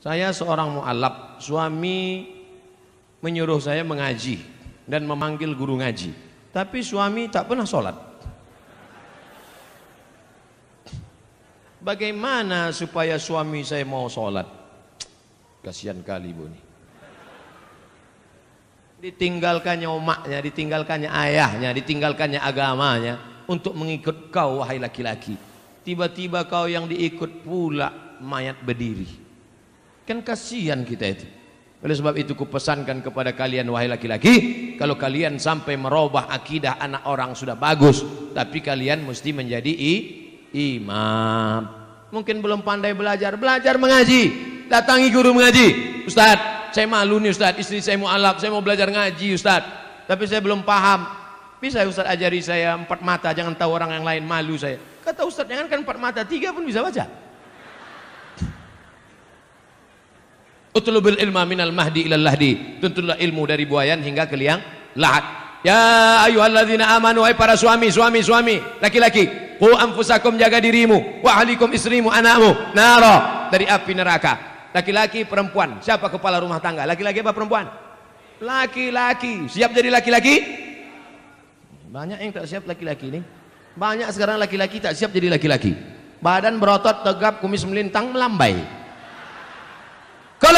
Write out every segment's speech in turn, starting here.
Saya seorang mu'alaf, suami menyuruh saya mengaji dan memanggil guru ngaji. Tapi suami tak pernah sholat. Bagaimana supaya suami saya mau sholat? Kasihan kali bu ini. Ditinggalkannya omaknya, ditinggalkannya ayahnya, ditinggalkannya agamanya untuk mengikut kau wahai laki-laki. Tiba-tiba kau yang diikut pula mayat berdiri. Kan kasihan kita itu. Oleh sebab itu kupesankan kepada kalian wahai laki-laki, kalau kalian sampai merubah akidah anak orang sudah bagus, tapi kalian mesti menjadi i, imam. Mungkin belum pandai belajar, belajar mengaji. Datangi guru mengaji. Ustaz, saya malu nih Ustaz, istri saya mau alap, saya mau belajar ngaji Ustaz. Tapi saya belum paham. Bisa Ustaz ajari saya empat mata, jangan tahu orang yang lain malu saya. Kata Ustaz, jangan kan empat mata, tiga pun bisa baca. Utlubul ilma minal mahdi ilal lahdi. Tuntutlah ilmu dari buayan hingga ke liang lahat. Ya ayyuhalladzina amanu ay para suami, suami, suami, laki-laki. ku anfusakum jaga dirimu wa ahlikum isrimu anakmu naro dari api neraka. Laki-laki, perempuan. Siapa kepala rumah tangga? Laki-laki apa perempuan? Laki-laki. Siap jadi laki-laki? Banyak yang tak siap laki-laki ini. Banyak sekarang laki-laki tak siap jadi laki-laki. Badan berotot, tegap, kumis melintang, melambai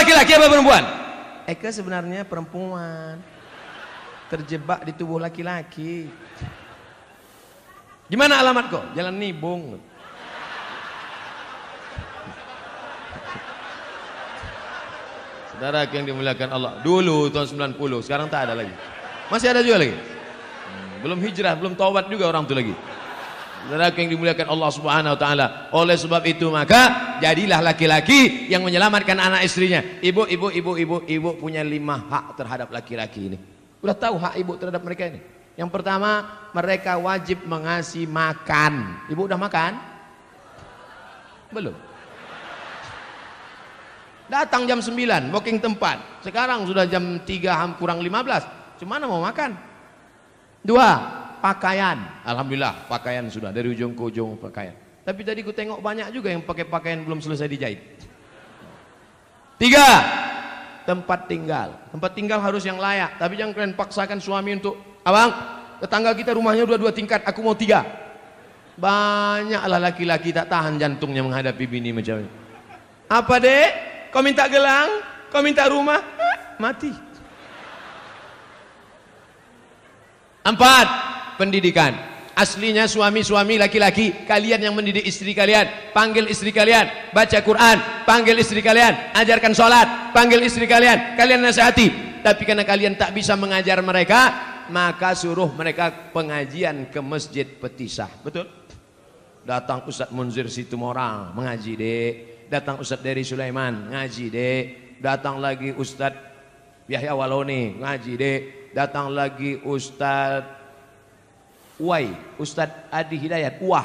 laki-laki apa perempuan? Eka sebenarnya perempuan. Terjebak di tubuh laki-laki. Gimana alamat kok? Jalan Nibung. Saudara yang dimuliakan Allah. Dulu tahun 90, sekarang tak ada lagi. Masih ada juga lagi. Hmm, belum hijrah, belum taubat juga orang itu lagi. Saudara yang dimuliakan Allah Subhanahu wa taala. Oleh sebab itu maka jadilah laki-laki yang menyelamatkan anak istrinya. Ibu, ibu, ibu, ibu, ibu punya lima hak terhadap laki-laki ini. Udah tahu hak ibu terhadap mereka ini? Yang pertama, mereka wajib mengasih makan. Ibu udah makan? Belum. Datang jam 9, booking tempat. Sekarang sudah jam 3 kurang 15. Cuma mau makan. Dua, pakaian. Alhamdulillah pakaian sudah dari ujung ke ujung pakaian. Tapi tadi ku tengok banyak juga yang pakai pakaian belum selesai dijahit. Tiga, tempat tinggal. Tempat tinggal harus yang layak. Tapi jangan kalian paksakan suami untuk, abang, tetangga kita rumahnya dua dua tingkat, aku mau tiga. Banyaklah laki-laki tak tahan jantungnya menghadapi bini macam ini. Apa dek? Kau minta gelang? Kau minta rumah? mati. Empat pendidikan. Aslinya suami-suami laki-laki, kalian yang mendidik istri kalian, panggil istri kalian, baca Quran, panggil istri kalian, ajarkan sholat, panggil istri kalian, kalian nasihati. Tapi karena kalian tak bisa mengajar mereka, maka suruh mereka pengajian ke masjid petisah. Betul? Datang Ustaz Munzir situ Situmorang, mengaji dek. Datang Ustaz dari Sulaiman, ngaji dek. Datang lagi Ustaz Yahya Waloni, ngaji dek. Datang lagi Ustaz Wai, Ustadz Adi Hidayat, wah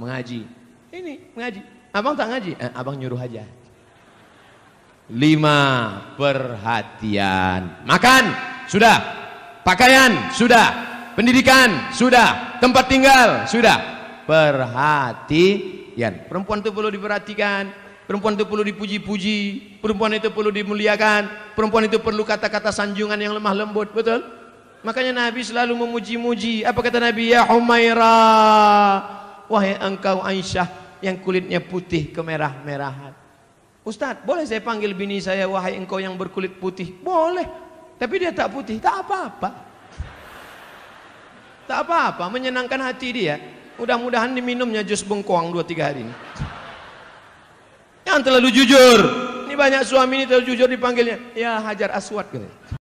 mengaji. Ini mengaji. Abang tak ngaji? Eh, abang nyuruh aja. Lima, perhatian. Makan, sudah. Pakaian, sudah. Pendidikan, sudah. Tempat tinggal, sudah. Perhatian. Perempuan itu perlu diperhatikan. Perempuan itu perlu dipuji-puji, perempuan itu perlu dimuliakan, perempuan itu perlu kata-kata sanjungan yang lemah lembut, betul? Makanya Nabi selalu memuji-muji. Apa kata Nabi? Ya Humaira. Wahai engkau Aisyah yang kulitnya putih kemerah-merahan. Ustaz, boleh saya panggil bini saya wahai engkau yang berkulit putih? Boleh. Tapi dia tak putih, tak apa-apa. Tak apa-apa, menyenangkan hati dia. Mudah-mudahan diminumnya jus bengkoang 2-3 hari ini. Yang terlalu jujur. Ini banyak suami ini terlalu jujur dipanggilnya. Ya Hajar Aswad. Gitu.